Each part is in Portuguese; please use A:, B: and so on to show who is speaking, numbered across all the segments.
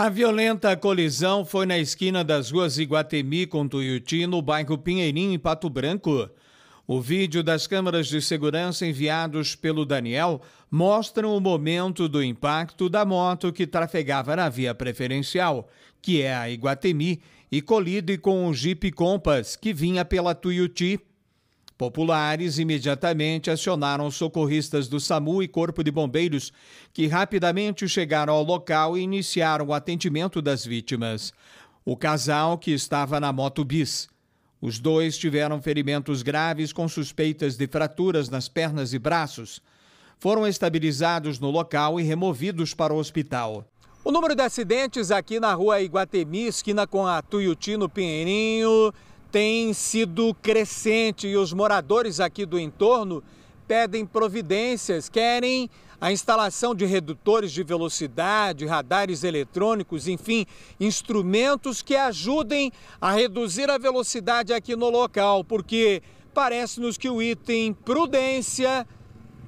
A: A violenta colisão foi na esquina das ruas Iguatemi com Tuiuti, no bairro Pinheirinho, em Pato Branco. O vídeo das câmeras de segurança enviados pelo Daniel mostram o momento do impacto da moto que trafegava na via preferencial, que é a Iguatemi, e colide com o Jeep Compass, que vinha pela Tuiuti Populares imediatamente acionaram socorristas do SAMU e Corpo de Bombeiros, que rapidamente chegaram ao local e iniciaram o atendimento das vítimas. O casal que estava na moto bis. Os dois tiveram ferimentos graves com suspeitas de fraturas nas pernas e braços. Foram estabilizados no local e removidos para o hospital. O número de acidentes aqui na rua Iguatemi, esquina com a Tuiuti, no Pinheirinho, tem sido crescente e os moradores aqui do entorno pedem providências, querem a instalação de redutores de velocidade, radares eletrônicos, enfim, instrumentos que ajudem a reduzir a velocidade aqui no local, porque parece-nos que o item prudência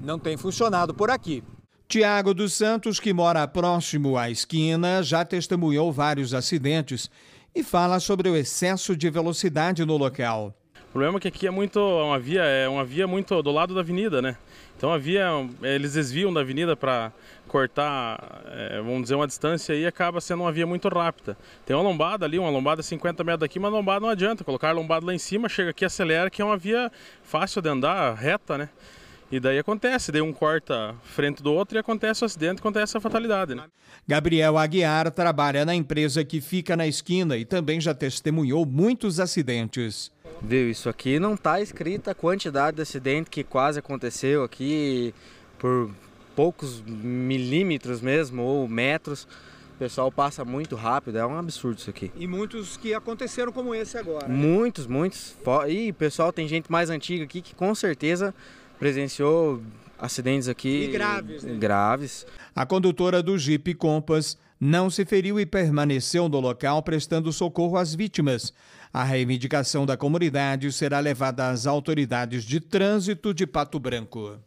A: não tem funcionado por aqui. Tiago dos Santos, que mora próximo à esquina, já testemunhou vários acidentes e fala sobre o excesso de velocidade no
B: local. O problema é que aqui é muito é uma via, é uma via muito do lado da avenida, né? Então a via, eles desviam da avenida para cortar, é, vamos dizer, uma distância e acaba sendo uma via muito rápida. Tem uma lombada ali, uma lombada 50 metros daqui, mas lombada não adianta. Colocar a lombada lá em cima, chega aqui, acelera, que é uma via fácil de andar, reta, né? E daí acontece, daí um corta frente do outro e acontece o acidente, acontece a fatalidade. Né?
A: Gabriel Aguiar trabalha na empresa que fica na esquina e também já testemunhou muitos acidentes.
C: Viu, isso aqui não está escrita a quantidade de acidente que quase aconteceu aqui por poucos milímetros mesmo ou metros. O pessoal passa muito rápido, é um absurdo isso aqui.
A: E muitos que aconteceram como esse agora.
C: Né? Muitos, muitos. E pessoal, tem gente mais antiga aqui que com certeza presenciou acidentes aqui. E graves. Né? Graves. A condutora do Jeep Compass não se
A: feriu e permaneceu no local prestando socorro às vítimas. A reivindicação da comunidade será levada às autoridades de trânsito de Pato Branco.